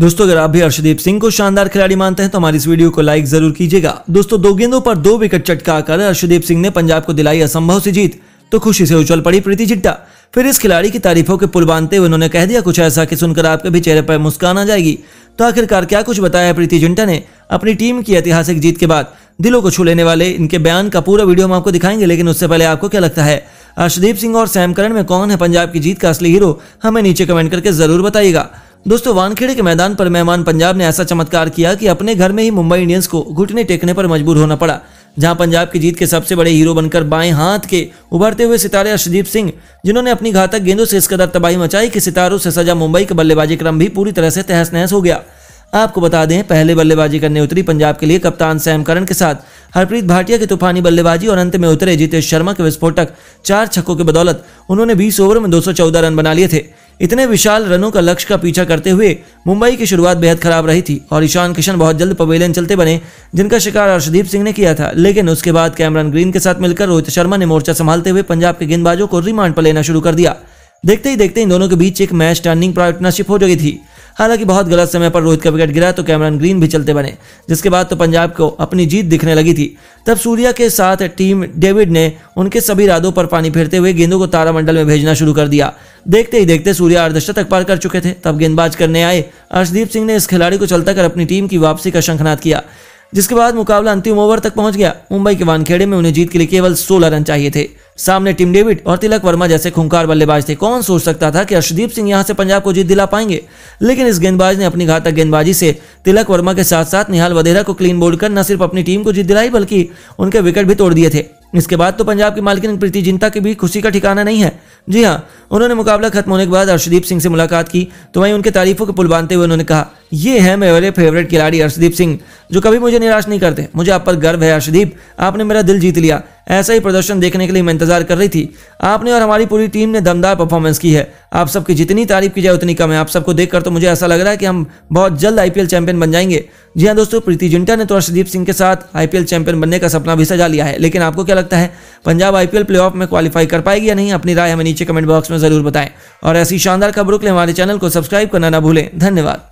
दोस्तों अगर आप भी अर्षदीप सिंह को शानदार खिलाड़ी मानते हैं तो हमारी इस वीडियो को लाइक जरूर कीजिएगा दोस्तों दो गेंदों पर दो विकेट चटकाकर हर्षदीप सिंह ने पंजाब को दिलाई असंभव सी जीत तो खुशी से उछल पड़ी प्रीति चिट्टा फिर इस खिलाड़ी की तारीफों के पुल बांधते हुए उन्होंने कह दिया कुछ ऐसा कि सुनकर आपके भी चेहरे पर मुस्कान आ जाएगी तो आखिरकार क्या कुछ बताया प्रीति जिंटा ने अपनी टीम की ऐतिहासिक जीत के बाद दिलों को छू लेने वाले इनके बयान का पूरा वीडियो हम आपको दिखाएंगे लेकिन उससे पहले आपको क्या लगता है अर्षदीप सिंह और सैमकरण में कौन है पंजाब की जीत का असली हीरो हमें नीचे कमेंट करके जरूर बताइएगा दोस्तों वानखेड़े के मैदान पर मेहमान पंजाब ने ऐसा चमत्कार किया कि अपने घर में ही मुंबई इंडियंस को घुटने टेकने पर मजबूर होना पड़ा जहां पंजाब की जीत के सबसे बड़े हीरो बनकर बाएं हाथ के उभरते हुए सितारे अर्षदीप सिंह जिन्होंने अपनी घातक गेंदों से इस कदर तबाही मचाई कि सितारों से सजा मुंबई का बल्लेबाजी क्रम भी पूरी तरह से तहस नहस हो गया आपको बता दें पहले बल्लेबाजी करने उतरी पंजाब के लिए कप्तान सैम करण के साथ हरप्रीत भाटिया के तूफानी बल्लेबाजी और अंत में उतरे जितेश शर्मा के विस्फोटक चार छक्कों की बदौलत उन्होंने 20 ओवर में 214 रन बना लिए थे इतने विशाल रनों का लक्ष्य का पीछा करते हुए मुंबई की शुरुआत बेहद खराब रही थी और ईशान किशन बहुत जल्द पवेलियन चलते बने जिनका शिकार अर्षदीप सिंह ने किया था लेकिन उसके बाद कैमरन ग्रीन के साथ मिलकर रोहित शर्मा ने मोर्चा संभालते हुए पंजाब के गेंदबाजों को रिमांड पर लेना शुरू कर दिया देखते ही देखते इन दोनों के बीच एक मैच टर्निंग पार्टनरशिप हो गई थी हालांकि बहुत गलत समय पर रोहित का विकेट गिरा तो कैमरन ग्रीन भी चलते बने जिसके बाद तो पंजाब को अपनी जीत दिखने लगी थी तब सूर्या के साथ टीम डेविड ने उनके सभी रादों पर पानी फेरते हुए गेंदों को तारामंडल में भेजना शुरू कर दिया देखते ही देखते सूर्या अर्धशतक पार कर चुके थे तब गेंदबाज करने आए अर्शदीप सिंह ने इस खिलाड़ी को चलता कर अपनी टीम की वापसी का शंखनाद किया जिसके बाद मुकाबला अंतिम ओवर तक पहुंच गया मुंबई के वानखेड़े में उन्हें जीत के लिए केवल सोलह रन चाहिए थे सामने टीम डेविड और तिलक वर्मा जैसे खूंखार बल्लेबाज थे कौन सोच सकता था कि अर्शदीप सिंह यहां से पंजाब को जीत दिला पाएंगे लेकिन इस गेंदबाज ने अपनी घातक गेंदबाजी से तिलक वर्मा के साथ साथ निहाल वधेरा को क्लीन बोल्ड कर न सिर्फ अपनी टीम को जीत दिलाई बल्कि उनके विकेट भी तोड़ दिए थे इसके बाद तो पंजाब की मालकिन प्रीति जिंता की भी खुशी का ठिकाना नहीं है जी हाँ उन्होंने मुकाबला खत्म होने के बाद अर्शदीप सिंह से मुलाकात की तो वहीं उनके तारीफों के पुल बांधते हुए उन्होंने कहा ये है मेरे फेवरेट खिलाड़ी अर्षदीप सिंह जो कभी मुझे निराश नहीं करते मुझे आप पर गर्व है अर्षदीप आपने मेरा दिल जीत लिया ऐसा ही प्रदर्शन देखने के लिए मैं इंतजार कर रही थी आपने और हमारी पूरी टीम ने दमदार परफॉर्मेंस की है आप सबकी जितनी तारीफ की जाए उतनी कम है आप सबको देखकर तो मुझे ऐसा लग रहा है कि हम बहुत जल्द आईपीएल चैंपियन बन जाएंगे जी हाँ दोस्तों प्रीति जिंटा ने तो अर्शदीप सिंह के साथ आईपीएल चैंपियन बनने का सपना भी सजा लिया है लेकिन आपको क्या लगता है पंजाब आईपीएल प्लेऑफ में क्वालिफाई कर पाएगी या नहीं अपनी राय हमें नीचे कमेंट बॉक्स में जरूर बताएं और ऐसी शानदार खबरों के लिए हमारे चैनल को सब्सक्राइब करना ना भूलें धन्यवाद